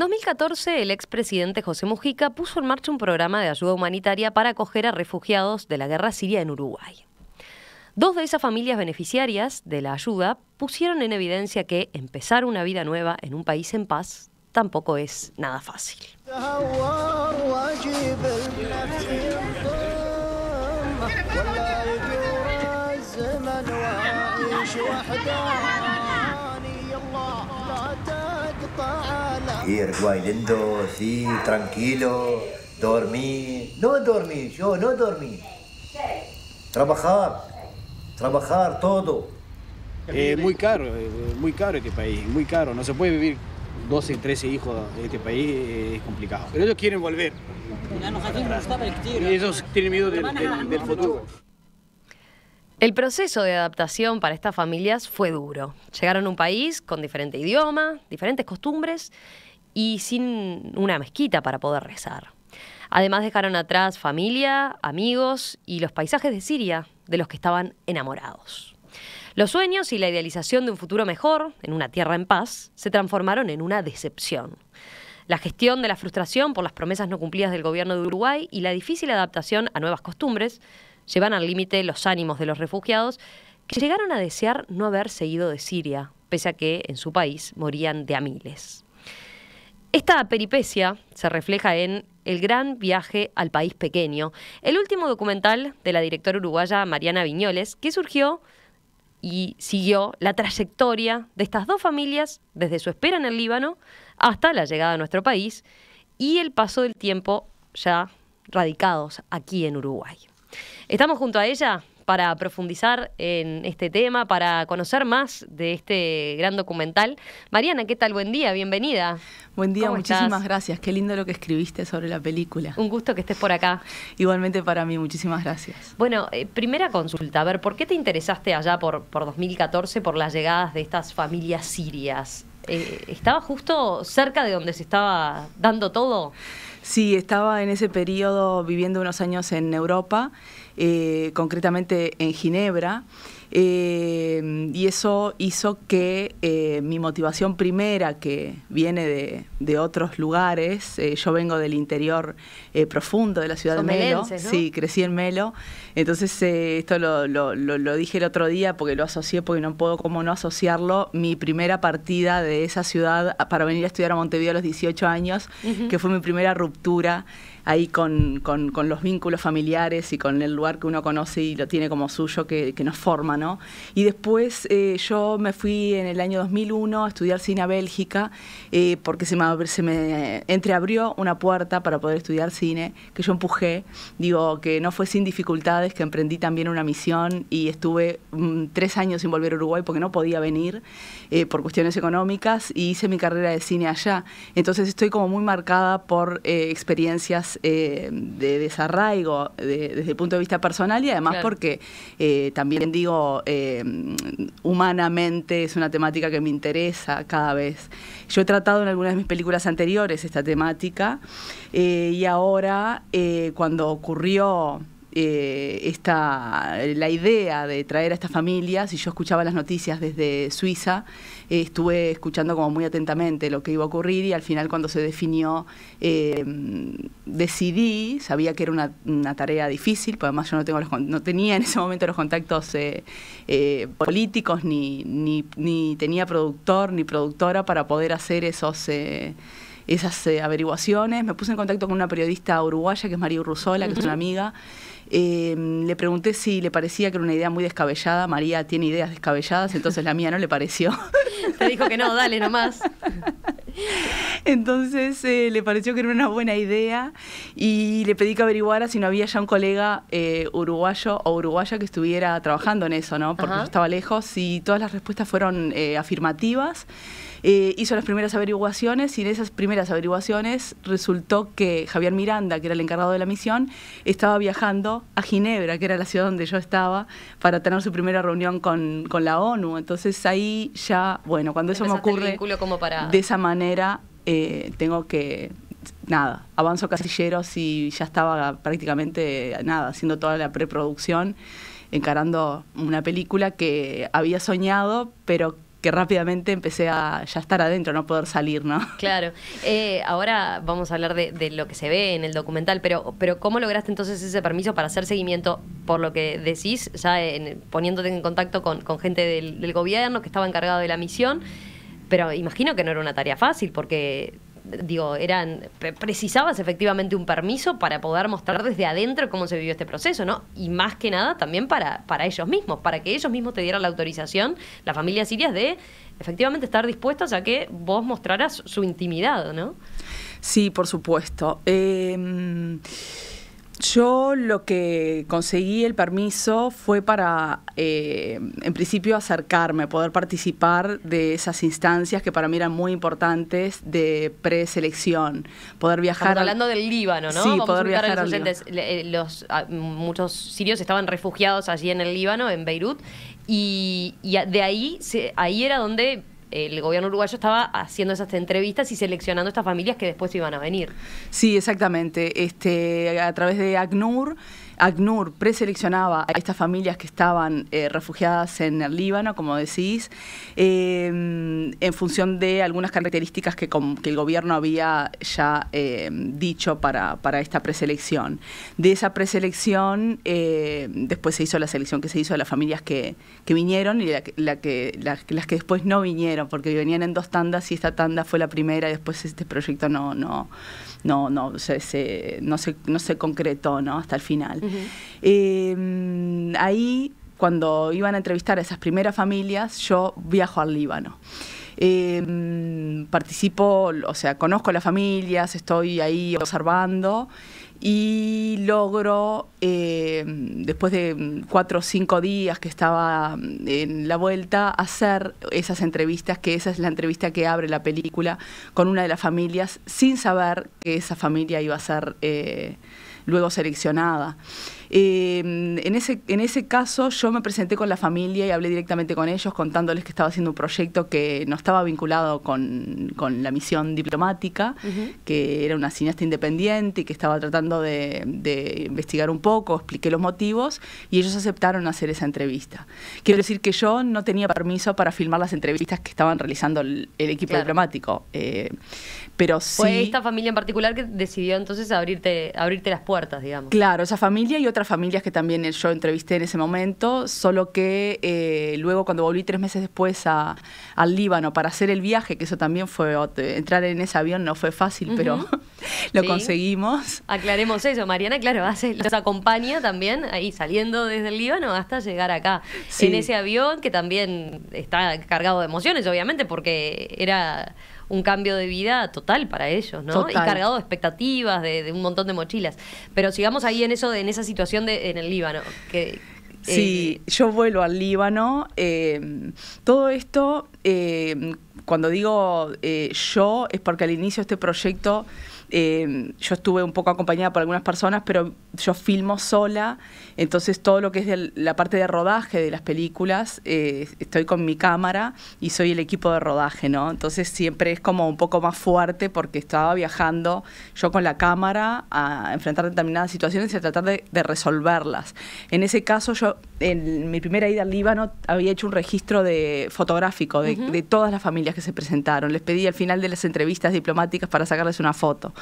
En 2014, el expresidente José Mujica puso en marcha un programa de ayuda humanitaria para acoger a refugiados de la guerra siria en Uruguay. Dos de esas familias beneficiarias de la ayuda pusieron en evidencia que empezar una vida nueva en un país en paz tampoco es nada fácil. Ir bailando sí, tranquilo, dormí. No dormí, yo no dormí. Trabajar, trabajar todo. Eh, muy caro, eh, muy caro este país, muy caro. No se puede vivir 12, 13 hijos en este país, eh, es complicado. Pero ellos quieren volver. Y ellos tienen miedo del futuro. El proceso de adaptación para estas familias fue duro. Llegaron a un país con diferente idioma, diferentes costumbres y sin una mezquita para poder rezar. Además dejaron atrás familia, amigos y los paisajes de Siria de los que estaban enamorados. Los sueños y la idealización de un futuro mejor, en una tierra en paz, se transformaron en una decepción. La gestión de la frustración por las promesas no cumplidas del gobierno de Uruguay y la difícil adaptación a nuevas costumbres llevan al límite los ánimos de los refugiados que llegaron a desear no haber seguido de Siria, pese a que en su país morían de a miles. Esta peripecia se refleja en El gran viaje al país pequeño, el último documental de la directora uruguaya Mariana Viñoles, que surgió y siguió la trayectoria de estas dos familias desde su espera en el Líbano hasta la llegada a nuestro país y el paso del tiempo ya radicados aquí en Uruguay. Estamos junto a ella para profundizar en este tema, para conocer más de este gran documental. Mariana, ¿qué tal? Buen día, bienvenida. Buen día, muchísimas gracias. Qué lindo lo que escribiste sobre la película. Un gusto que estés por acá. Igualmente para mí, muchísimas gracias. Bueno, eh, primera consulta, a ver, ¿por qué te interesaste allá por, 2014 por las llegadas de estas familias sirias? Eh, ¿Estaba justo cerca de donde se estaba dando todo? Sí, estaba en ese periodo viviendo unos años en Europa, eh, concretamente en Ginebra. Eh, y eso hizo que eh, mi motivación primera, que viene de, otros lugares, eh, yo vengo del interior profundo de la ciudad de Melo, sí, crecí en Melo, entonces esto lo, dije el otro día porque lo asocié, porque no puedo como no asociarlo, mi primera partida de esa ciudad para venir a estudiar a Montevideo a los 18 años, que fue mi primera ruptura ahí con, con, con, los vínculos familiares y con el lugar que uno conoce y lo tiene como suyo, que, nos forma, ¿no? Y después eh, yo me fui en el año 2001 a estudiar cine a Bélgica, eh, porque se me, se me entreabrió una puerta para poder estudiar cine, que yo empujé, digo, que no fue sin dificultades, que emprendí también una misión y estuve mm, tres años sin volver a Uruguay porque no podía venir eh, por cuestiones económicas y hice mi carrera de cine allá. Entonces estoy como muy marcada por experiencias eh, de desarraigo desde el punto de vista personal y además porque eh, también digo, eh, humanamente es una temática que me interesa cada vez. Yo he tratado en algunas de mis películas anteriores esta temática y ahora cuando ocurrió eh, esta, la idea de traer a estas familias, y yo escuchaba las noticias desde Suiza, eh, estuve escuchando como muy atentamente lo que iba a ocurrir y al final cuando se definió eh, decidí, sabía que era una, tarea difícil, porque además yo no, tengo los, no tenía en ese momento los contactos políticos, ni, ni, tenía productor ni productora para poder hacer esos esas averiguaciones. Me puse en contacto con una periodista uruguaya que es María Urruzola, que es una amiga, eh, le pregunté si le parecía que era una idea muy descabellada. María tiene ideas descabelladas, entonces la mía no le pareció. Te dijo que no, dale nomás. Entonces eh, le pareció que era una buena idea y le pedí que averiguara si no había ya un colega eh, uruguayo o uruguaya que estuviera trabajando en eso, ¿no? Porque yo estaba lejos y todas las respuestas fueron afirmativas. Eh, hizo las primeras averiguaciones y en esas primeras averiguaciones resultó que Javier Miranda, que era el encargado de la misión, estaba viajando a Ginebra, que era la ciudad donde yo estaba, para tener su primera reunión con, la ONU. Entonces ahí ya, bueno, cuando eso me ocurre de esa manera, eh, tengo que nada, avanzo casilleros y ya estaba prácticamente nada, haciendo toda la preproducción, encarando una película que había soñado, pero que rápidamente empecé a ya estar adentro, no poder salir, ¿no? Claro. Eh, ahora vamos a hablar de, lo que se ve en el documental, pero, pero ¿cómo lograste entonces ese permiso para hacer seguimiento, por lo que decís, ya en, poniéndote en contacto con, con gente del, del gobierno que estaba encargado de la misión? Pero imagino que no era una tarea fácil, porque digo, eran precisabas efectivamente un permiso para poder mostrar desde adentro cómo se vivió este proceso, ¿no? Y más que nada también para, para ellos mismos, para que ellos mismos te dieran la autorización, las familia sirias, de efectivamente estar dispuestos a que vos mostraras su intimidad, ¿no? Sí, por supuesto. Eh... Yo lo que conseguí el permiso fue para, eh, en principio, acercarme, poder participar de esas instancias que para mí eran muy importantes de preselección, poder viajar. Estamos hablando del Líbano, ¿no? Sí, poder viajar a los, eh, ah, muchos sirios estaban refugiados allí en el Líbano, en Beirut, y, de ahí, se, ahí era donde el gobierno uruguayo estaba haciendo esas entrevistas y seleccionando estas familias que después iban a venir. Sí, exactamente. Este, a través de ACNUR, ACNUR preseleccionaba a estas familias que estaban eh, refugiadas en el Líbano, como decís, em, en función de algunas características que, el gobierno había ya em, dicho para, para, esta preselección. De esa preselección, em, después se hizo la selección que se hizo de las familias que, vinieron y la, que, las que después no vinieron porque venían en dos tandas y esta tanda fue la primera y después este proyecto no, no, no, no, se, no, concretó hasta el final. Em, ahí, cuando iban a entrevistar a esas primeras familias, yo viajo al Líbano. Em, participo, o sea, conozco a las familias, estoy ahí observando y logro, eh, después de cuatro o cinco días que estaba mm, en la vuelta, hacer esas entrevistas, que esa es la entrevista que abre la película con una de las familias, sin saber que esa familia iba a ser eh, luego seleccionada. Em, en, ese, en ese caso yo me presenté con la familia y hablé directamente con ellos contándoles que estaba haciendo un proyecto que no estaba vinculado con, con la misión diplomática, que era una cineasta independiente y que estaba tratando de, investigar un poco, expliqué los motivos y ellos aceptaron hacer esa entrevista. Quiero decir que yo no tenía permiso para filmar las entrevistas que estaban realizando el, equipo diplomático. Eh, pero Fue esta familia en particular que decidió entonces abrirte, abrirte las puertas, digamos. Claro, esa familia y otra familias que también yo entrevisté en ese momento, solo que eh, luego cuando volví tres meses después al Líbano para hacer el viaje, que eso también fue, eh, entrar en ese avión no fue fácil, pero lo conseguimos. Aclaremos eso, Mariana, claro, los acompaña también ahí saliendo desde el Líbano hasta llegar acá, en ese avión que también está cargado de emociones, obviamente, porque era un cambio de vida total para ellos, ¿no? Y cargado de expectativas, de, un montón de mochilas. Pero sigamos ahí en eso, en esa situación de, en el Líbano. Eh, sí, yo vuelvo al Líbano. Eh, todo esto, eh, cuando digo yo, es porque al inicio de este proyecto eh, yo estuve un poco acompañada por algunas personas, pero yo filmo sola, entonces todo lo que es la parte de rodaje de las películas, eh, estoy con mi cámara y soy el equipo de rodaje, Entonces siempre es como un poco más fuerte porque estaba viajando yo con la cámara a enfrentar determinadas situaciones y a tratar de, resolverlas. En ese caso yo, en mi primera ida al Líbano, había hecho un registro de fotográfico de todas las familias que se presentaron. Les pedí al final de las entrevistas diplomáticas para sacarles una foto.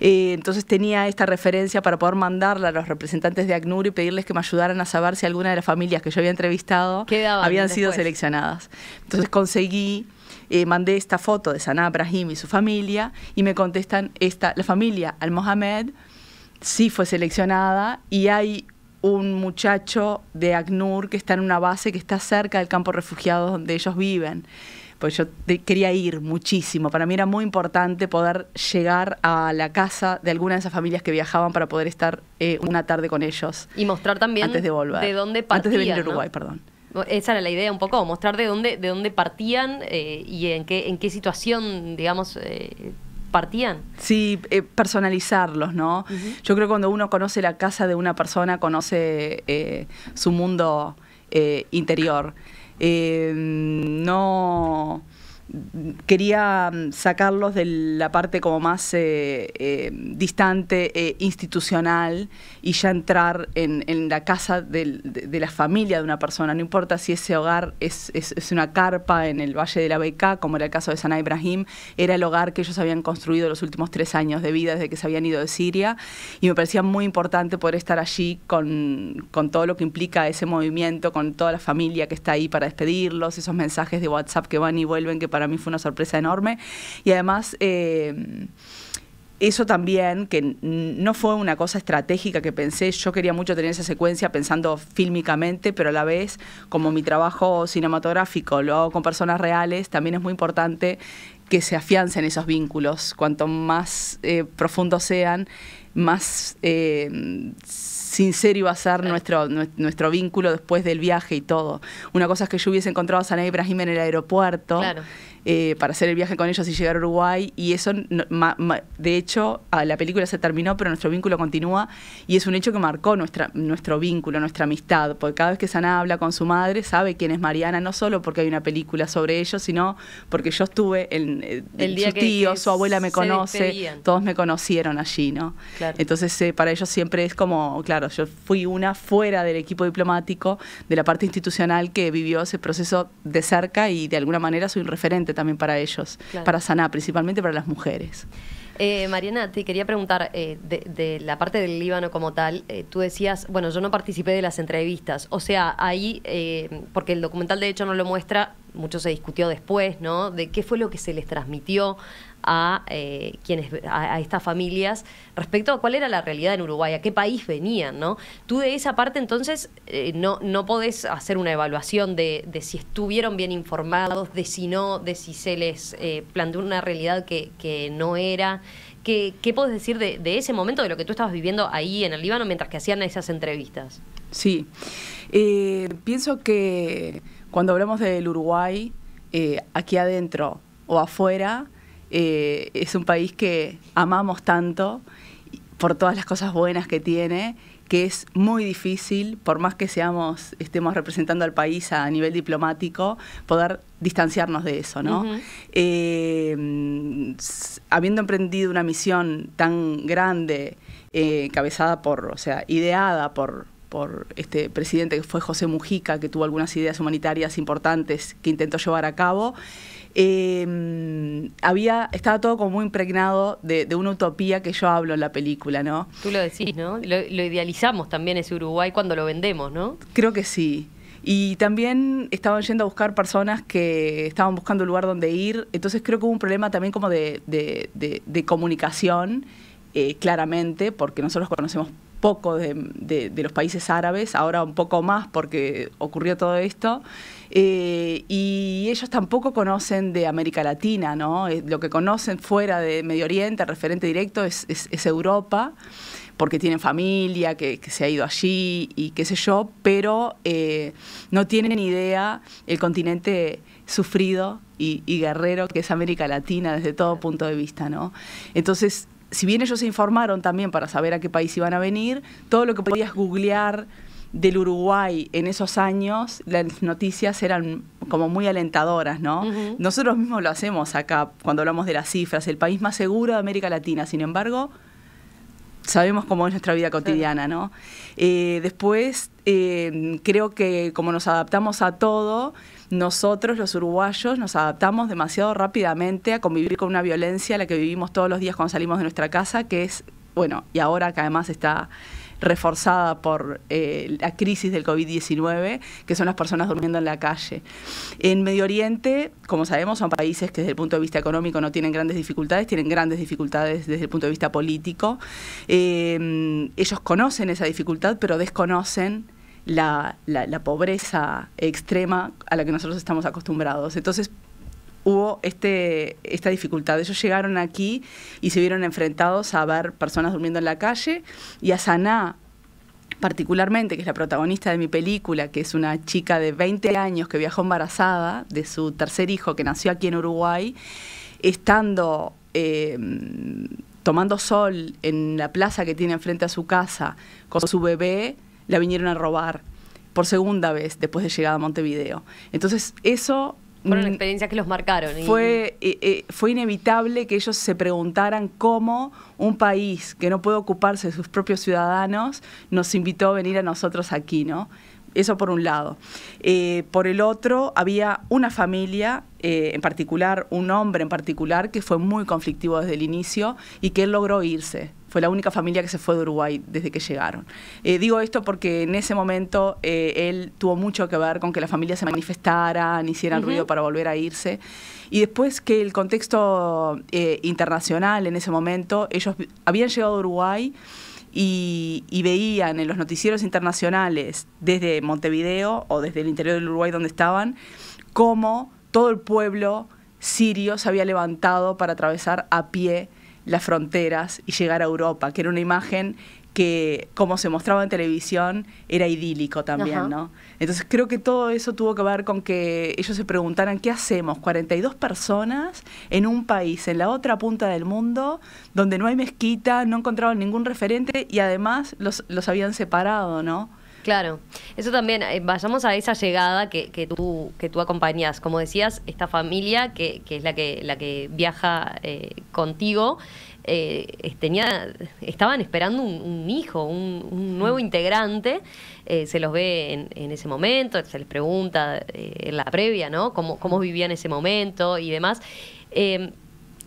Eh, entonces tenía esta referencia para poder mandarla a los representantes de ACNUR y pedirles que me ayudaran a saber si alguna de las familias que yo había entrevistado habían sido seleccionadas. Entonces conseguí eh, mandé esta foto de Sana Brahim y su familia y me contestan esta la familia Al Mohamed sí fue seleccionada y hay un muchacho de ACNUR que está en una base que está cerca del campo refugiados donde ellos viven pues yo quería ir muchísimo. Para mí era muy importante poder llegar a la casa de alguna de esas familias que viajaban para poder estar eh, una tarde con ellos. Y mostrar también antes de, volver, de dónde partían. Antes de venir a Uruguay, perdón. Esa era la idea un poco, mostrar de dónde, de dónde partían eh, y en qué, en qué situación, digamos, eh, partían. Sí, personalizarlos, ¿no? Yo creo que cuando uno conoce la casa de una persona, conoce su mundo interior eh, no quería mm, sacarlos de la parte como más eh, eh, distante, e institucional, y ya entrar en, la casa de, la familia de una persona. No importa si ese hogar es, es, una carpa en el Valle de la Beca, como era el caso de Sana Ibrahim, era el hogar que ellos habían construido los últimos tres años de vida desde que se habían ido de Siria, y me parecía muy importante poder estar allí con, con todo lo que implica ese movimiento, con toda la familia que está ahí para despedirlos, esos mensajes de WhatsApp que van y vuelven, que para mí fue una sorpresa enorme. Y además... Eh, eso también, que no fue una cosa estratégica que pensé, yo quería mucho tener esa secuencia pensando fílmicamente, pero a la vez, como mi trabajo cinematográfico lo hago con personas reales, también es muy importante que se afiancen esos vínculos. Cuanto más eh, profundos sean, más eh, sincero va a ser nuestro, nuestro vínculo después del viaje y todo. Una cosa es que yo hubiese encontrado a Sanay Ibrahim en el aeropuerto. Claro eh, para hacer el viaje con ellos y llegar a Uruguay. Y eso, de hecho, la película se terminó, pero nuestro vínculo continúa y es un hecho que marcó nuestro vínculo, nuestra amistad, porque cada vez que Sana habla con su madre, sabe quién es Mariana, no solo porque hay una película sobre ellos, sino porque yo estuve, en, eh, el día su tío, su abuela me conoce, todos me conocieron allí, ¿no? Entonces, eh, para ellos siempre es como, claro, yo fui una fuera del equipo diplomático, de la parte institucional que vivió ese proceso de cerca y de alguna manera soy un referente también para ellos, para sanar, principalmente para las mujeres. Eh, Mariana, te quería preguntar eh, de, la parte del Líbano como tal. Eh, tú decías, bueno, yo no participé de las entrevistas. O sea, ahí, porque el documental de hecho no lo muestra, mucho se discutió después, ¿no? De qué fue lo que se les transmitió a eh, quienes a, estas familias respecto a cuál era la realidad en Uruguay, a qué país venían, ¿no? Tú de esa parte entonces eh, no, no podés hacer una evaluación de, si estuvieron bien informados, de si no, de si se les eh, planteó una realidad que, no era. ¿Qué, ¿Qué podés decir de, de ese momento, de lo que tú estabas viviendo ahí en el Líbano mientras que hacían esas entrevistas? Sí, pienso que cuando hablamos del Uruguay, eh, aquí adentro o afuera, eh, es un país que amamos tanto por todas las cosas buenas que tiene, que es muy difícil, por más que seamos, estemos representando al país a nivel diplomático, poder distanciarnos de eso, ¿no? Eh, habiendo emprendido una misión tan grande, eh, encabezada por, o sea, ideada por por este presidente que fue José Mujica, que tuvo algunas ideas humanitarias importantes que intentó llevar a cabo. Em, había, estaba todo como muy impregnado de, una utopía que yo hablo en la película, ¿no? Tú lo decís, ¿no? Lo, idealizamos también ese Uruguay cuando lo vendemos, ¿no? Creo que sí. Y también estaban yendo a buscar personas que estaban buscando un lugar donde ir. Entonces creo que hubo un problema también como de, comunicación, eh, claramente, porque nosotros conocemos poco de, los países árabes, ahora un poco más porque ocurrió todo esto, eh, y ellos tampoco conocen de América Latina, ¿no? Eh, lo que conocen fuera de Medio Oriente, referente directo, es, Europa, porque tienen familia que, se ha ido allí y qué sé yo, pero eh, no tienen idea el continente sufrido y, y guerrero que es América Latina desde todo punto de vista, ¿no? Entonces, si bien ellos se informaron también para saber a qué país iban a venir, todo lo que podías googlear del Uruguay en esos años, las noticias eran como muy alentadoras, ¿no? Nosotros mismos lo hacemos acá cuando hablamos de las cifras, el país más seguro de América Latina, sin embargo, sabemos cómo es nuestra vida cotidiana, ¿no? Eh, después, eh, creo que como nos adaptamos a todo, nosotros los uruguayos nos adaptamos demasiado rápidamente a convivir con una violencia la que vivimos todos los días cuando salimos de nuestra casa, que es, bueno, y ahora que además está reforzada por eh, la crisis del COVID-19, que son las personas durmiendo en la calle. En Medio Oriente, como sabemos, son países que desde el punto de vista económico no tienen grandes dificultades, tienen grandes dificultades desde el punto de vista político. Eh, ellos conocen esa dificultad, pero desconocen la, pobreza extrema a la que nosotros estamos acostumbrados. Entonces, hubo este, esta dificultad. Ellos llegaron aquí y se vieron enfrentados a ver personas durmiendo en la calle y a Saná, particularmente, que es la protagonista de mi película, que es una chica de 20 años que viajó embarazada de su tercer hijo que nació aquí en Uruguay, estando... Em, tomando sol en la plaza que tiene enfrente a su casa con su bebé, la vinieron a robar por segunda vez después de llegar a Montevideo. Entonces, eso... una experiencia que los marcaron. Fue, eh, eh, fue inevitable que ellos se preguntaran cómo un país que no puede ocuparse de sus propios ciudadanos nos invitó a venir a nosotros aquí, ¿no? Eso por un lado. Eh, por el otro, había una familia, en particular un hombre en particular, que fue muy conflictivo desde el inicio y que él logró irse. Fue la única familia que se fue de Uruguay desde que llegaron. Eh, digo esto porque en ese momento eh, él tuvo mucho que ver con que la familia se manifestaran, hicieran ruido para volver a irse. Y después que el contexto eh, internacional en ese momento, ellos habían llegado a Uruguay. Y, veían en los noticieros internacionales desde Montevideo o desde el interior de Uruguay donde estaban, cómo todo el pueblo sirio se había levantado para atravesar a pie las fronteras y llegar a Europa, que era una imagen que como se mostraba en televisión era idílico también, ¿no? Entonces creo que todo eso tuvo que ver con que ellos se preguntaran, ¿qué hacemos? 42 personas en un país, en la otra punta del mundo, donde no hay mezquita, no encontraban ningún referente y además los, los habían separado, ¿no? Claro, eso también, eh, vayamos a esa llegada que, tú, que tú acompañás. Como decías, esta familia que, es la que, la que viaja eh, contigo, eh, tenía, estaban esperando un, hijo, un, nuevo mm. integrante. se los ve en, ese momento, se les pregunta en la previa, ¿no? Cómo, cómo vivían ese momento y demás.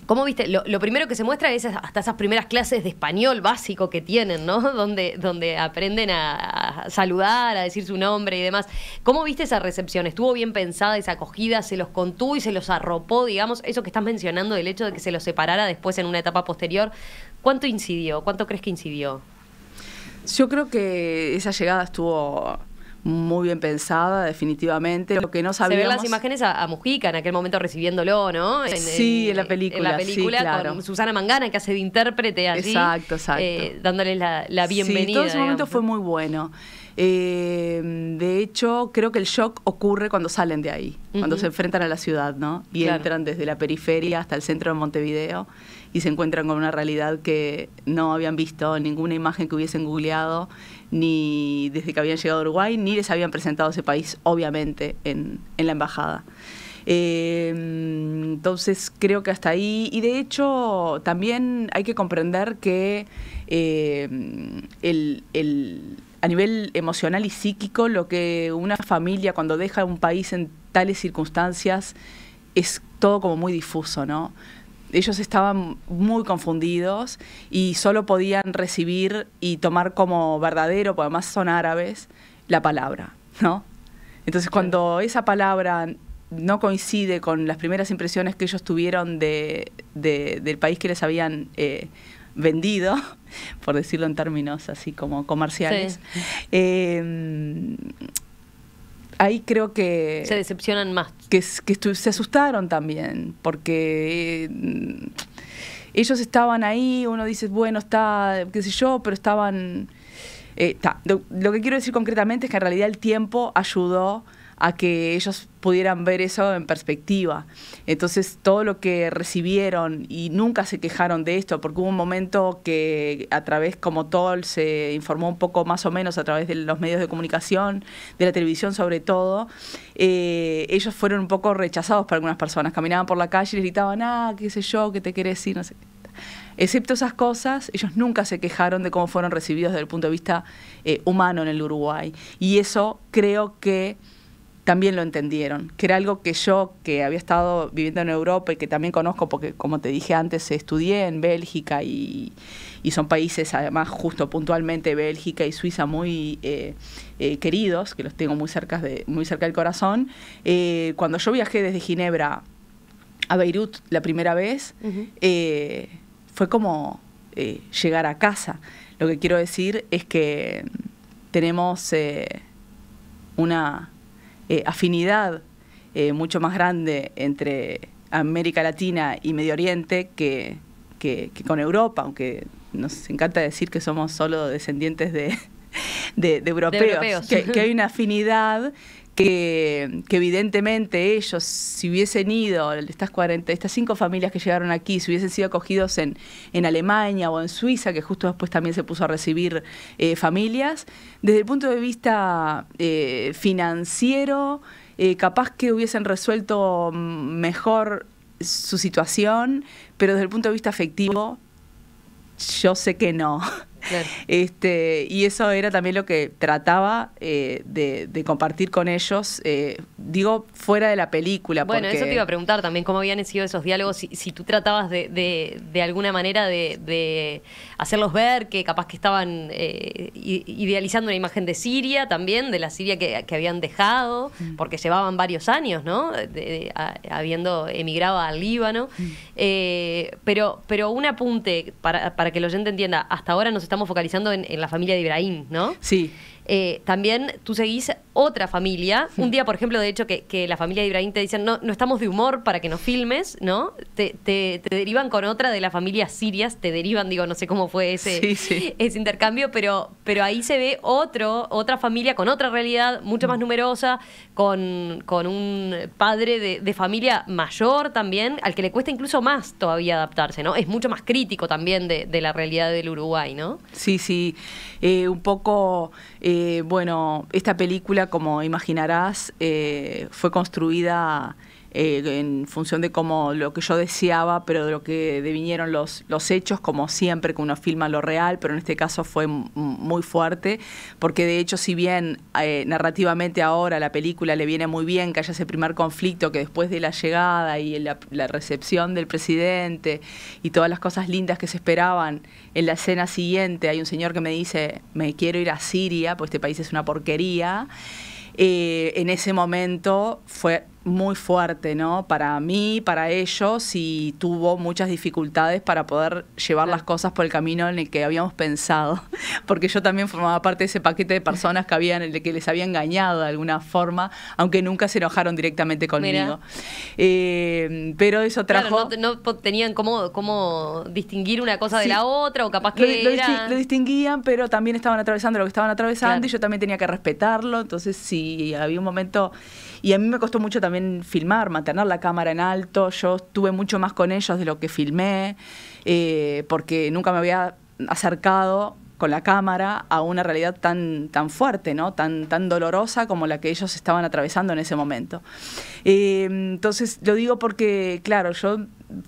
¿Cómo viste? Lo, primero que se muestra es hasta esas primeras clases de español básico que tienen, ¿no? Donde, donde aprenden a, saludar, a decir su nombre y demás. ¿Cómo viste esa recepción? ¿Estuvo bien pensada esa acogida? ¿Se los contó y se los arropó, digamos? Eso que estás mencionando del hecho de que se los separara después en una etapa posterior. ¿Cuánto incidió? ¿Cuánto crees que incidió? Yo creo que esa llegada estuvo muy bien pensada, definitivamente. Lo que no sabía Se las imágenes a, Mujica en aquel momento recibiéndolo, ¿no? sí, en, la película. En la película con Susana Mangana, que hace de intérprete Exacto, exacto. Eh, dándoles la, bienvenida. todo ese momento fue muy bueno. Em, de hecho, creo que el shock ocurre cuando salen de ahí, cuando se enfrentan a la ciudad, ¿no? Y entran desde la periferia hasta el centro de Montevideo y se encuentran con una realidad que no habían visto, ninguna imagen que hubiesen googleado, ni desde que habían llegado a Uruguay, ni les habían presentado ese país, obviamente, en, la embajada. Em, entonces creo que hasta ahí, y de hecho también hay que comprender que em, el a nivel emocional y psíquico lo que una familia cuando deja un país en tales circunstancias es todo como muy difuso, ¿no? Ellos estaban muy confundidos y solo podían recibir y tomar como verdadero, porque además son árabes, la palabra, ¿no? Entonces cuando esa palabra no coincide con las primeras impresiones que ellos tuvieron del país que les habían eh, vendido, por decirlo en términos así como comerciales. Em, ahí creo que... Se decepcionan más. Que, se asustaron también, porque... Eh, ellos estaban ahí, uno dice, bueno, está, qué sé yo, pero estaban... Eh, lo, que quiero decir concretamente es que en realidad el tiempo ayudó a que ellos pudieran ver eso en perspectiva. Entonces, todo lo que recibieron y nunca se quejaron de esto, porque hubo un momento que a través, como todo, se informó un poco más o menos a través de los medios de comunicación, de la televisión sobre todo, eh, ellos fueron un poco rechazados por algunas personas. Caminaban por la calle y les gritaban, ah, qué sé yo, qué te querés decir, no sé Excepto esas cosas, ellos nunca se quejaron de cómo fueron recibidos desde el punto de vista eh, humano en el Uruguay. Y eso creo que también lo entendieron, que era algo que yo, que había estado viviendo en Europa y que también conozco, porque como te dije antes, estudié en Bélgica y, son países, además, justo puntualmente Bélgica y Suiza muy eh, eh, queridos, que los tengo muy cerca, de, muy cerca del corazón. Eh, cuando yo viajé desde Ginebra a Beirut la primera vez, fue como llegar a casa. Lo que quiero decir es que tenemos una eh, afinidad eh, mucho más grande entre América Latina y Medio Oriente que, con Europa, aunque nos encanta decir que somos solo descendientes de, de, europeos, que, hay una afinidad que, evidentemente ellos, si hubiesen ido, estas, estas cinco familias que llegaron aquí, si hubiesen sido acogidos en, Alemania o en Suiza, que justo después también se puso a recibir eh, familias, desde el punto de vista eh, financiero, eh, capaz que hubiesen resuelto mejor su situación, pero desde el punto de vista afectivo, yo sé que no. Este, y eso era también lo que trataba eh, de, compartir con ellos, eh, digo, fuera de la película. Bueno, eso te iba a preguntar también, cómo habían sido esos diálogos, si, si tú tratabas de, alguna manera de, hacerlos ver que capaz que estaban eh, idealizando una imagen de Siria también, de la Siria que, habían dejado, mm. porque llevaban varios años, ¿no? habiendo emigrado al Líbano. Mm. pero, pero un apunte para, para que el oyente entienda, hasta ahora nos estamos estamos focalizando en, la familia de Ibrahim, ¿no? Sí. Eh, también tú seguís otra familia. Un día, por ejemplo, de hecho, que, la familia de Ibrahim te dicen, no, no estamos de humor para que nos filmes, ¿no? Te, derivan con otra de las familias sirias, te derivan, digo, no sé cómo fue ese, ese intercambio, pero, pero ahí se ve otro, otra familia con otra realidad, mucho más mm. numerosa, con, con un padre de, familia mayor también, al que le cuesta incluso más todavía adaptarse, ¿no? Es mucho más crítico también de, la realidad del Uruguay, ¿no? Sí, sí. Eh, un poco... Eh, eh, bueno, esta película, como imaginarás, eh, fue construida eh, en función de cómo lo que yo deseaba, pero de lo que devinieron los, los hechos, como siempre que uno filma lo real, pero en este caso fue muy fuerte, porque de hecho si bien eh, narrativamente ahora la película le viene muy bien que haya ese primer conflicto que después de la llegada y la, la recepción del presidente y todas las cosas lindas que se esperaban, en la escena siguiente hay un señor que me dice, me quiero ir a Siria, pues este país es una porquería. Eh, en ese momento fue muy fuerte, ¿no? Para mí, para ellos, y tuvo muchas dificultades para poder llevar las cosas por el camino en el que habíamos pensado, porque yo también formaba parte de ese paquete de personas que habían, el que les había engañado de alguna forma, aunque nunca se enojaron directamente conmigo. Eh, pero eso trajo... no, tenían cómo, cómo distinguir una cosa de la otra, o capaz que... Lo, distinguían, pero también estaban atravesando lo que estaban atravesando, y yo también tenía que respetarlo, entonces sí, había un momento... Y a mí me costó mucho también filmar, mantener la cámara en alto. Yo estuve mucho más con ellos de lo que filmé, eh, porque nunca me había acercado con la cámara a una realidad tan, tan fuerte, ¿no? tan, tan dolorosa como la que ellos estaban atravesando en ese momento. Eh, entonces lo digo porque, claro, yo,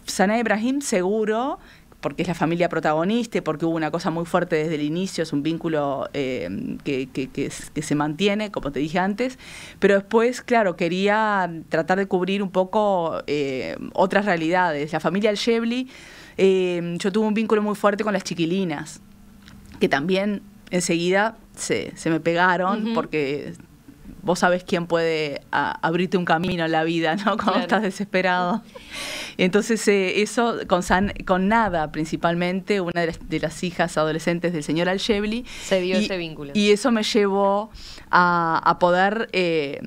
Sana Ibrahim seguro porque es la familia protagonista y porque hubo una cosa muy fuerte desde el inicio, es un vínculo eh, que, se mantiene, como te dije antes, pero después, claro, quería tratar de cubrir un poco eh, otras realidades. La familia El eh, yo tuve un vínculo muy fuerte con las chiquilinas, que también enseguida se, me pegaron porque vos sabés quién puede abrirte un camino en la vida, ¿no? Cuando estás desesperado. Entonces, eh, eso con, con Nada, principalmente, una de las, hijas adolescentes del señor Alchevli. Se dio ese vínculo. Y eso me llevó a, poder. Eh,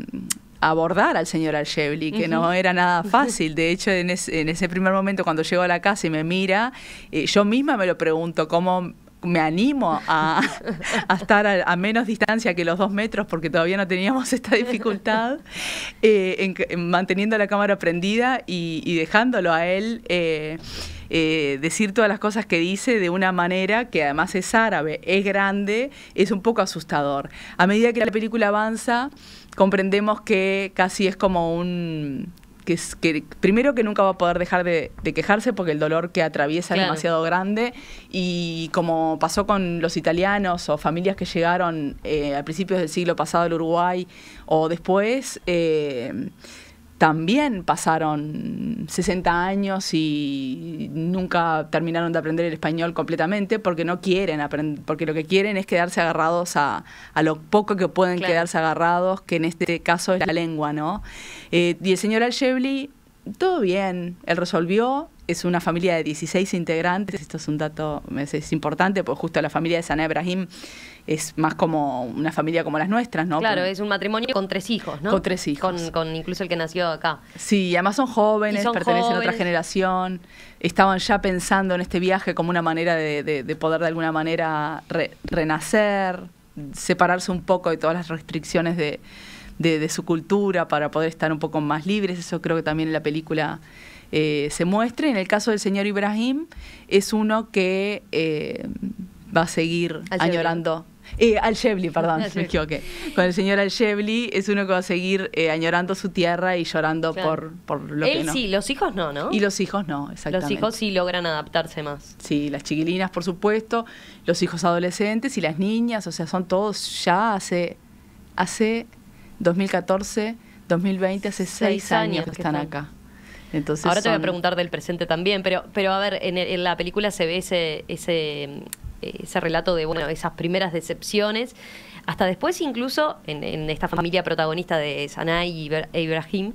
abordar al señor alchevli que no era nada fácil. De hecho, en, ese primer momento, cuando llego a la casa y me mira, eh, yo misma me lo pregunto, ¿cómo me animo a, estar a, menos distancia que los dos metros porque todavía no teníamos esta dificultad, eh, manteniendo la cámara prendida y, dejándolo a él. Eh, eh, decir todas las cosas que dice de una manera que además es árabe, es grande, es un poco asustador. A medida que la película avanza, comprendemos que casi es como un que, primero que nunca va a poder dejar de, quejarse porque el dolor que atraviesa es demasiado grande y como pasó con los italianos o familias que llegaron eh, a principios del siglo pasado al Uruguay o después, eh, también pasaron 60 años y nunca terminaron de aprender el español completamente porque no quieren aprender, porque lo que quieren es quedarse agarrados a, a lo poco que pueden quedarse agarrados, que en este caso es la lengua, ¿no? Eh, y el señor todo bien, él resolvió, es una familia de 16 integrantes, esto es un dato es, importante, porque justo la familia de San Ibrahim es más como una familia como las nuestras, ¿no? Claro, es un matrimonio con tres hijos, ¿no? Con tres hijos. Con, incluso el que nació acá. Sí, además son jóvenes, pertenecen a otra generación, estaban ya pensando en este viaje como una manera de, poder de alguna manera renacer, separarse un poco de todas las restricciones de, de, su cultura para poder estar un poco más libres. Eso creo que también en la película eh, se muestre. En el caso del señor Ibrahim, es uno que eh, va a seguir añorando. Eh, al Shevli, perdón, me equivoqué. Con el señor Al Shevli es uno que va a seguir añorando su tierra y llorando por, por lo que no. sí, los hijos no, ¿no? Y los hijos no, exactamente. Los hijos sí logran adaptarse más. Sí, las chiquilinas, por supuesto, los hijos adolescentes y las niñas, o sea, son todos ya hace, hace 2014, 2020, hace seis, años, que están, acá. Entonces Ahora te voy a preguntar del presente también, pero, pero a ver, en, la película se ve ese, ese, relato de bueno, esas primeras decepciones hasta después incluso en, esta familia protagonista de Sanay y Ibrahim,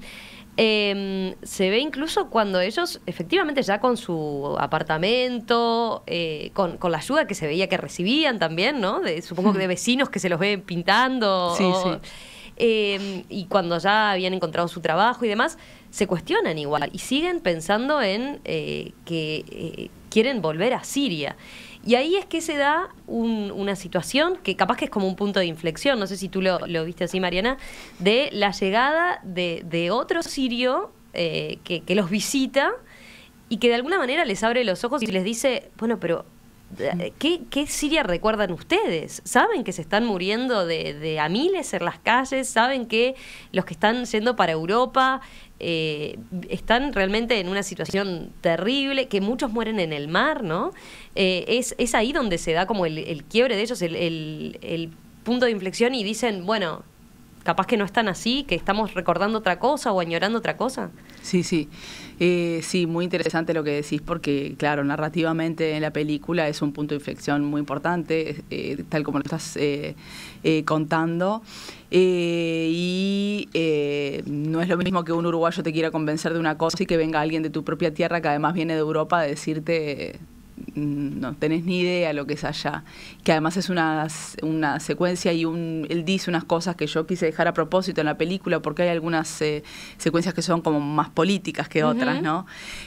em, se ve incluso cuando ellos efectivamente ya con su apartamento, eh, con, la ayuda que se veía que recibían también, ¿no? De, supongo que de vecinos que se los ven pintando. Sí, Em, y cuando ya habían encontrado su trabajo y demás, se cuestionan igual y siguen pensando en eh, que eh, quieren volver a Siria. Y ahí es que se da una situación que capaz que es como un punto de inflexión, no sé si tú lo, viste así, Mariana, de la llegada de, otro sirio eh, que los visita y que de alguna manera les abre los ojos y les dice, bueno, pero eh, ¿Qué, Siria recuerdan ustedes? ¿Saben que se están muriendo de, de, a miles en las calles? ¿Saben que los que están yendo para Europa eh, están realmente en una situación terrible? Que muchos mueren en el mar, ¿no? Eh, es, ahí donde se da como el, quiebre de ellos, el punto de inflexión y dicen, bueno, capaz que no están así, que estamos recordando otra cosa o añorando otra cosa. Sí, sí. Eh, sí, muy interesante lo que decís porque, claro, narrativamente en la película es un punto de inflexión muy importante, eh, tal como lo estás eh, contando. y no es lo mismo que un uruguayo te quiera convencer de una cosa y que venga alguien de tu propia tierra que además viene de Europa a decirte no tenés ni idea lo que es allá. Que además es una, una secuencia y un, él dice unas cosas que yo quise dejar a propósito en la película porque hay algunas eh, secuencias que son como más políticas que otras, ¿no?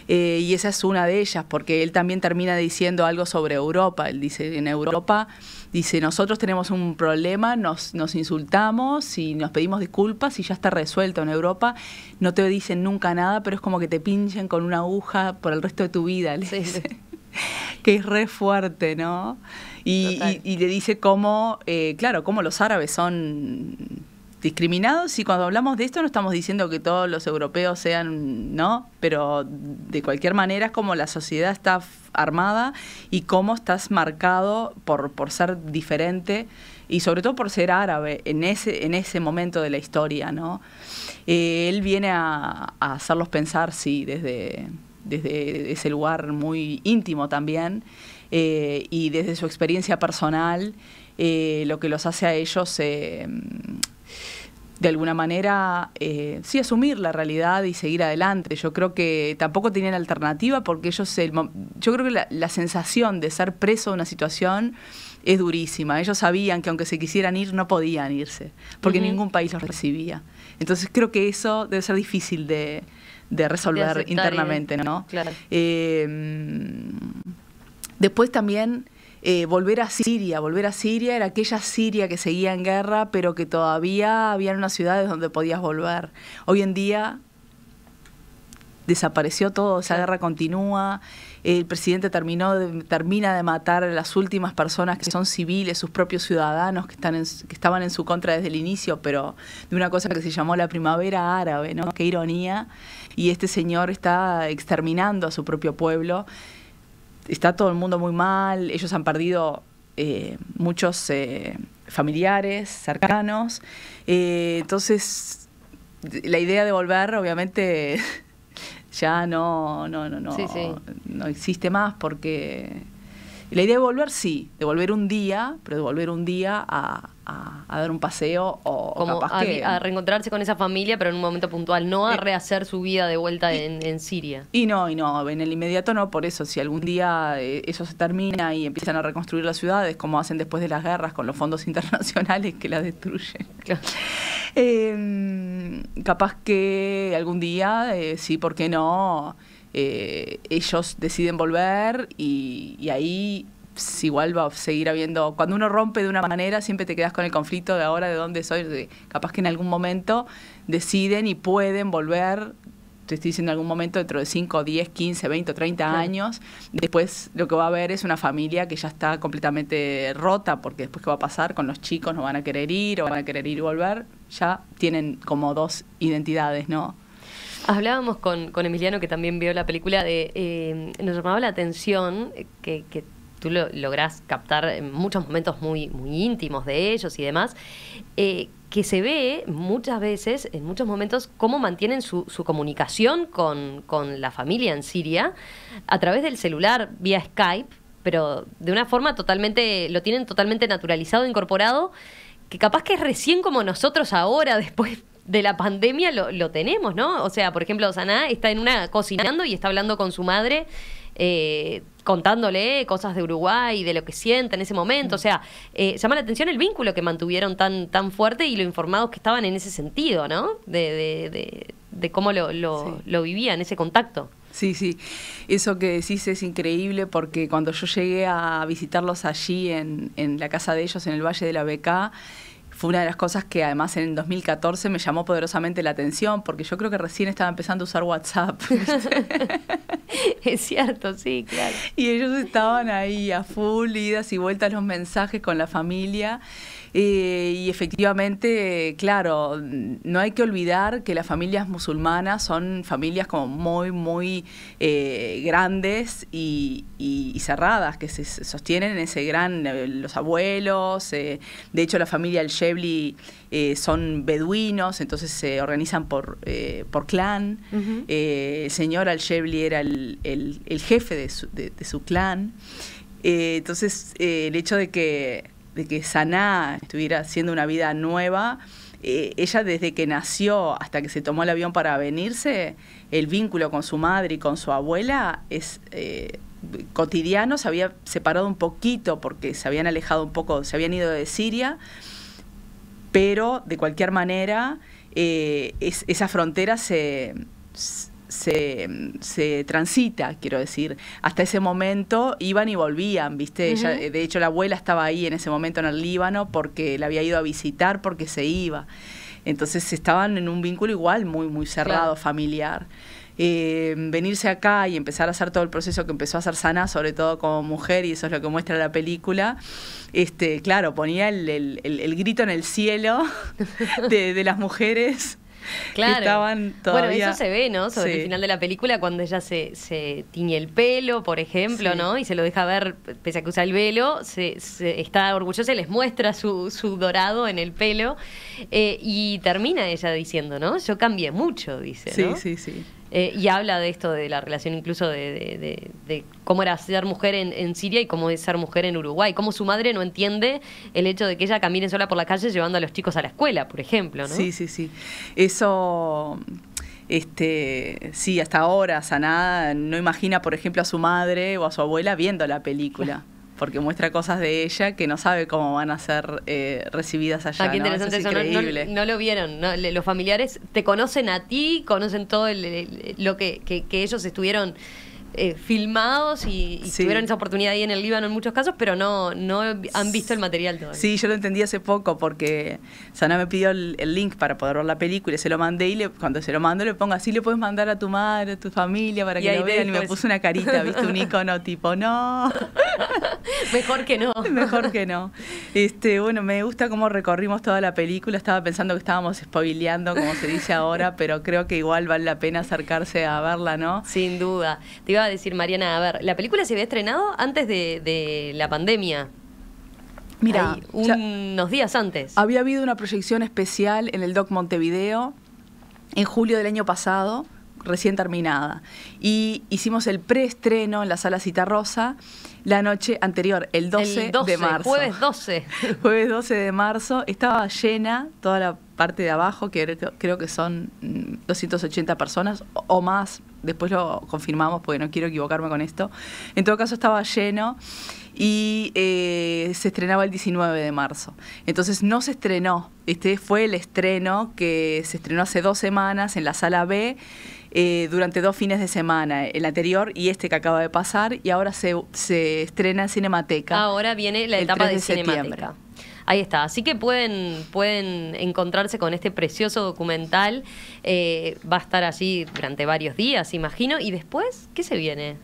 Eh, y esa es una de ellas porque él también termina diciendo algo sobre Europa. Él dice, en Europa, dice, nosotros tenemos un problema, nos, nos insultamos y nos pedimos disculpas y ya está resuelto en Europa. No te dicen nunca nada, pero es como que te pinchen con una aguja por el resto de tu vida. que es re fuerte, ¿no? Y, le dice cómo, eh, claro, cómo los árabes son discriminados y cuando hablamos de esto no estamos diciendo que todos los europeos sean, ¿no? Pero de cualquier manera es como la sociedad está armada y cómo estás marcado por, por ser diferente y sobre todo por ser árabe en ese, en ese momento de la historia, ¿no? Eh, él viene a, a hacerlos pensar, sí, desde, desde ese lugar muy íntimo también eh, y desde su experiencia personal, eh, lo que los hace a ellos eh, de alguna manera sí asumir la realidad y seguir adelante. Yo creo que tampoco tenían alternativa porque ellos, yo creo que la, sensación de ser preso de una situación es durísima. Ellos sabían que aunque se quisieran ir, no podían irse, porque ningún país los recibía. Entonces creo que eso debe ser difícil de, de resolver internamente, ¿no? Eh, después también eh, volver a Siria. Volver a Siria era aquella Siria que seguía en guerra, pero que todavía había unas ciudades donde podías volver. Hoy en día desapareció todo, esa guerra continúa, el presidente terminó termina de matar a las últimas personas que son civiles, sus propios ciudadanos que, están que estaban en su contra desde el inicio, pero de una cosa que se llamó la primavera árabe, ¿no? Qué ironía y este señor está exterminando a su propio pueblo. Está todo el mundo muy mal, ellos han perdido eh, muchos eh, familiares cercanos. Eh, entonces, la idea de volver, obviamente, ya no, no, no, no, no existe más porque la idea de volver, sí, de volver un día, pero de volver un día a, dar un paseo o, a, reencontrarse con esa familia, pero en un momento puntual, no a eh, rehacer su vida de vuelta en, Siria. Y no, y no, en el inmediato no, por eso, si algún día eso eh, se termina y empiezan a reconstruir las ciudades, como hacen después de las guerras con los fondos internacionales que las destruyen. Em, capaz que algún día, eh, sí, ¿por qué no? Eh, ellos deciden volver y, ahí igual va a seguir habiendo, cuando uno rompe de una manera, siempre te quedas con el conflicto de ahora, de dónde soy, capaz que en algún momento deciden y pueden volver, te estoy diciendo en algún momento, dentro de 5, 10, 15, 20, 30 años, después lo que va a haber es una familia que ya está completamente rota, porque después qué va a pasar con los chicos, no van a querer ir o van a querer ir y volver, ya tienen como dos identidades, ¿no? Hablábamos con, con, Emiliano, que también vio la película, de eh, nos llamaba la atención eh, que, tú lo, lográs captar en muchos momentos muy, muy íntimos de ellos y demás, eh, que se ve muchas veces, en muchos momentos, cómo mantienen su, su comunicación con, con, la familia en Siria a través del celular, vía Skype, pero de una forma totalmente, lo tienen totalmente naturalizado, incorporado, que capaz que es recién como nosotros ahora, después de la pandemia lo, tenemos, ¿no? O sea, por ejemplo, Saná está en una cocinando y está hablando con su madre. Eh, contándole cosas de Uruguay, de lo que sienta en ese momento. O sea, eh, llama la atención el vínculo que mantuvieron tan, tan fuerte y lo informados que estaban en ese sentido, ¿no? De, de, cómo lo, lo, vivían, ese contacto. Sí, sí, eso que decís es increíble porque cuando yo llegué a visitarlos allí en, en la casa de ellos, en el Valle de la Beca, fue una de las cosas que además en 2014 me llamó poderosamente la atención, porque yo creo que recién estaba empezando a usar WhatsApp. es cierto, sí, claro. Y ellos estaban ahí a full, idas y vueltas los mensajes con la familia. Eh, y efectivamente, claro, no hay que olvidar que las familias musulmanas son familias como muy, muy eh, grandes y, cerradas, que se sostienen en ese gran, eh, los abuelos, de hecho la familia al Shebli son beduinos, entonces se organizan por, por clan. el señor Al Shebli era el, jefe de su clan. entonces, el hecho de que de que Saná estuviera haciendo una vida nueva. Eh, ella desde que nació hasta que se tomó el avión para venirse, el vínculo con su madre y con su abuela es eh, cotidiano, se había separado un poquito porque se habían alejado un poco, se habían ido de Siria, pero de cualquier manera eh, esa frontera se se, transita, quiero decir. Hasta ese momento iban y volvían, ¿viste? de hecho, la abuela estaba ahí en ese momento en el Líbano porque la había ido a visitar porque se iba. Entonces estaban en un vínculo igual muy, muy cerrado, familiar. Eh, venirse acá y empezar a hacer todo el proceso que empezó a hacer Sana, sobre todo como mujer, y eso es lo que muestra la película, este, claro, ponía el, grito en el cielo de las mujeres Claro. Estaban Bueno, eso se ve, ¿no? Sobre el final de la película, cuando ella se, se tiñe el pelo, por ejemplo, ¿no? Y se lo deja ver, pese a que usa el velo, se, está orgullosa y les muestra su, su dorado en el pelo. Eh, y termina ella diciendo, ¿no? Yo cambié mucho, dice. Sí, sí, sí. Eh, y habla de esto, de la relación incluso de, cómo era ser mujer en, Siria y cómo es ser mujer en Uruguay. Cómo su madre no entiende el hecho de que ella camine sola por la calle llevando a los chicos a la escuela, por ejemplo. Sí, sí, sí. Eso este, sí, hasta ahora sanada, no imagina, por ejemplo, a su madre o a su abuela viendo la película porque muestra cosas de ella que no sabe cómo van a ser eh, recibidas allá. Ah, ¿no? es No, lo vieron, los familiares te conocen a ti, conocen todo lo que ellos estuvieron eh, filmados y, tuvieron esa oportunidad ahí en el Líbano en muchos casos, pero no, no han visto el material todavía. Sí, yo lo entendí hace poco porque Sana me pidió el, link para poder ver la película y se lo mandé y cuando se lo mando le pongo así, le puedes mandar a tu madre, a tu familia para que lo vean y me puso una carita, viste, un icono tipo, no. Mejor que no. Mejor que no. Este, bueno, me gusta cómo recorrimos toda la película, estaba pensando que estábamos spoileando, como se dice ahora, pero creo que igual vale la pena acercarse a verla, ¿no? Sin duda. Te a decir Mariana, a ver, la película se había estrenado antes de, la pandemia. Mira, unos días antes. Había habido una proyección especial en el Doc Montevideo en julio del año pasado, recién terminada. Y hicimos el preestreno en la sala Citarrosa la noche anterior, el 12, el 12 de marzo. Jueves 12. jueves 12 de marzo. Estaba llena toda la parte de abajo, que creo que son 280 mm, personas o más después lo confirmamos porque no quiero equivocarme con esto. En todo caso estaba lleno y eh, se estrenaba el 19 de marzo. Entonces no se estrenó, este fue el estreno que se estrenó hace dos semanas en la sala B eh, durante dos fines de semana, el anterior y este que acaba de pasar, y ahora se, se estrena en Cinemateca. Ahora viene la etapa de, Cinemateca. Ahí está. Así que pueden, pueden encontrarse con este precioso documental. Eh, va a estar allí durante varios días, imagino. ¿Y después qué se viene?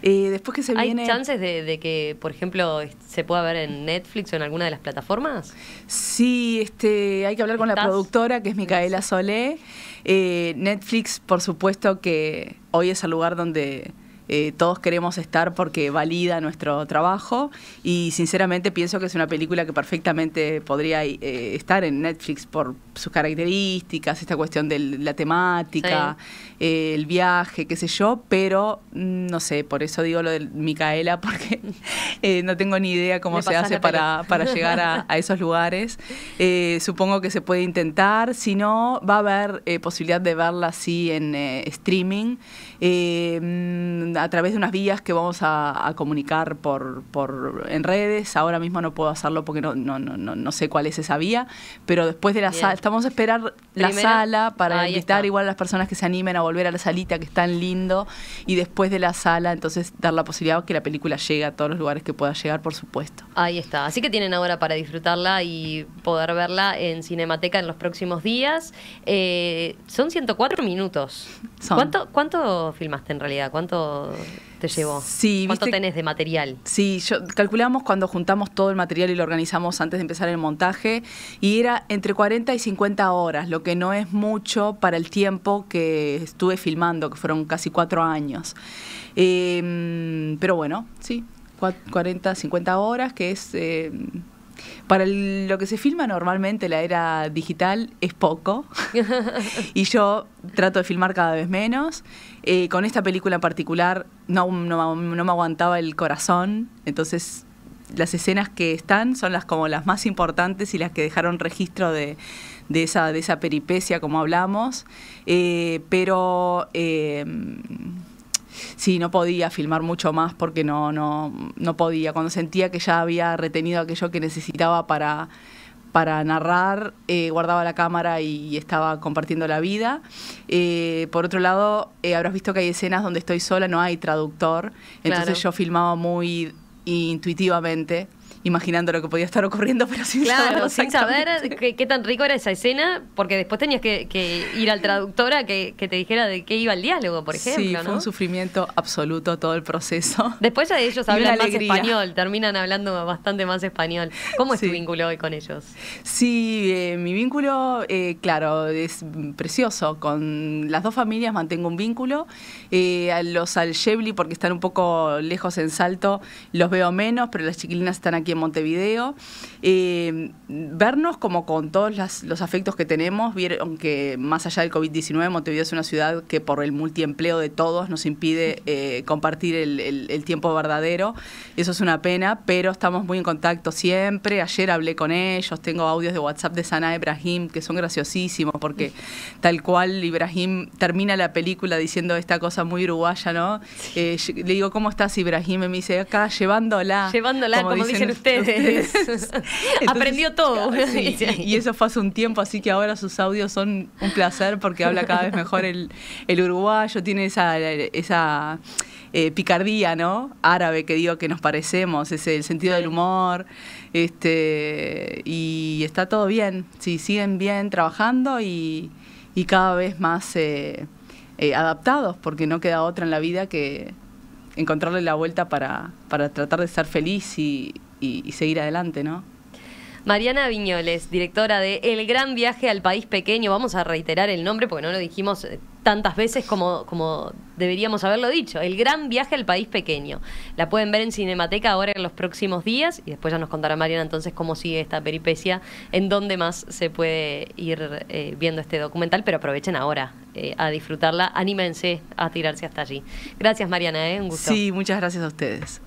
Eh, después que se ¿Hay chances de, que, por ejemplo, se pueda ver en Netflix o en alguna de las plataformas? Sí, este, hay que hablar con la productora, que es Micaela Solé. Eh, Netflix, por supuesto, que hoy es el lugar donde eh, todos queremos estar porque valida nuestro trabajo y sinceramente pienso que es una película que perfectamente podría eh, estar en Netflix por sus características, esta cuestión de la temática. Eh, el viaje, qué sé yo, pero mm, no sé, por eso digo lo de Micaela, porque eh, no tengo ni idea cómo se hace para, llegar a, esos lugares. Eh, supongo que se puede intentar, si no, va a haber posibilidad de verla así en streaming, mm, a través de unas vías que vamos a, comunicar por, en redes. Ahora mismo no puedo hacerlo porque no, no, no, sé cuál es esa vía, pero después de la sala, estamos a esperar la sala para invitar igual a las personas que se animen a volver volver a la salita que es tan lindo y después de la sala entonces dar la posibilidad que la película llegue a todos los lugares que pueda llegar, por supuesto. Ahí está, así que tienen ahora para disfrutarla y poder verla en Cinemateca en los próximos días. Eh, son 104 minutos. ¿Cuánto, ¿Cuánto filmaste en realidad? ¿Cuánto te llevó? ¿Cuánto tenés de material? Sí, yo, calculamos cuando juntamos todo el material y lo organizamos antes de empezar el montaje y era entre 40 y 50 horas, lo que no es mucho para el tiempo que estuve filmando, que fueron casi cuatro años. Em, pero bueno, sí, 40, 50 horas, que es... Em, para lo que se filma normalmente la era digital es poco y yo trato de filmar cada vez menos. Eh, con esta película en particular no, me aguantaba el corazón, entonces las escenas que están son las como las más importantes y las que dejaron registro de, esa, peripecia como hablamos, eh, pero eh, sí, no podía filmar mucho más porque no, no, no podía. Cuando sentía que ya había retenido aquello que necesitaba para, narrar, eh, guardaba la cámara y, estaba compartiendo la vida. Eh, por otro lado, eh, habrás visto que hay escenas donde estoy sola, no hay traductor, entonces yo filmaba muy intuitivamente imaginando lo que podía estar ocurriendo, pero sin saber. qué, tan rico era esa escena, porque después tenías que, ir al traductor a que, te dijera de qué iba el diálogo, por ejemplo. Sí, fue un sufrimiento absoluto todo el proceso. Después ya de ellos hablan más español, terminan hablando bastante más español. ¿Cómo es tu vínculo hoy con ellos? Sí, eh, mi vínculo, eh, claro, es precioso. Con las dos familias mantengo un vínculo. Eh, los al porque están un poco lejos en salto, los veo menos, pero las chiquilinas están aquí en Montevideo. Eh, vernos como con todos los afectos que tenemos, vieron que más allá del COVID-19, Montevideo es una ciudad que por el multiempleo de todos nos impide eh, compartir el, tiempo verdadero. Eso es una pena, pero estamos muy en contacto siempre. Ayer hablé con ellos, tengo audios de WhatsApp de Sana Ibrahim que son graciosísimos porque tal cual Ibrahim termina la película diciendo esta cosa muy uruguaya, ¿no? Eh, le digo, ¿cómo estás Ibrahim? Y me dice, acá llevándola. Llevándola, como, dicen, dicen, Aprendió todo. Y eso fue hace un tiempo, así que ahora sus audios son un placer porque habla cada vez mejor el, el uruguayo, tiene esa, esa eh, picardía, ¿no? Árabe que digo que nos parecemos, ese, el sentido del humor. Este, y está todo bien. Sí, siguen bien trabajando y, cada vez más eh, eh, adaptados, porque no queda otra en la vida que encontrarle la vuelta para, para tratar de ser feliz y, y, seguir adelante, ¿no? Mariana Viñoles, directora de El Gran Viaje al País Pequeño. Vamos a reiterar el nombre porque no lo dijimos eh, tantas veces como, como deberíamos haberlo dicho. El Gran Viaje al País Pequeño. La pueden ver en Cinemateca ahora en los próximos días y después ya nos contará Mariana entonces cómo sigue esta peripecia, en dónde más se puede ir eh, viendo este documental, pero aprovechen ahora eh, a disfrutarla. Anímense a tirarse hasta allí. Gracias Mariana, un gusto. Sí, muchas gracias a ustedes.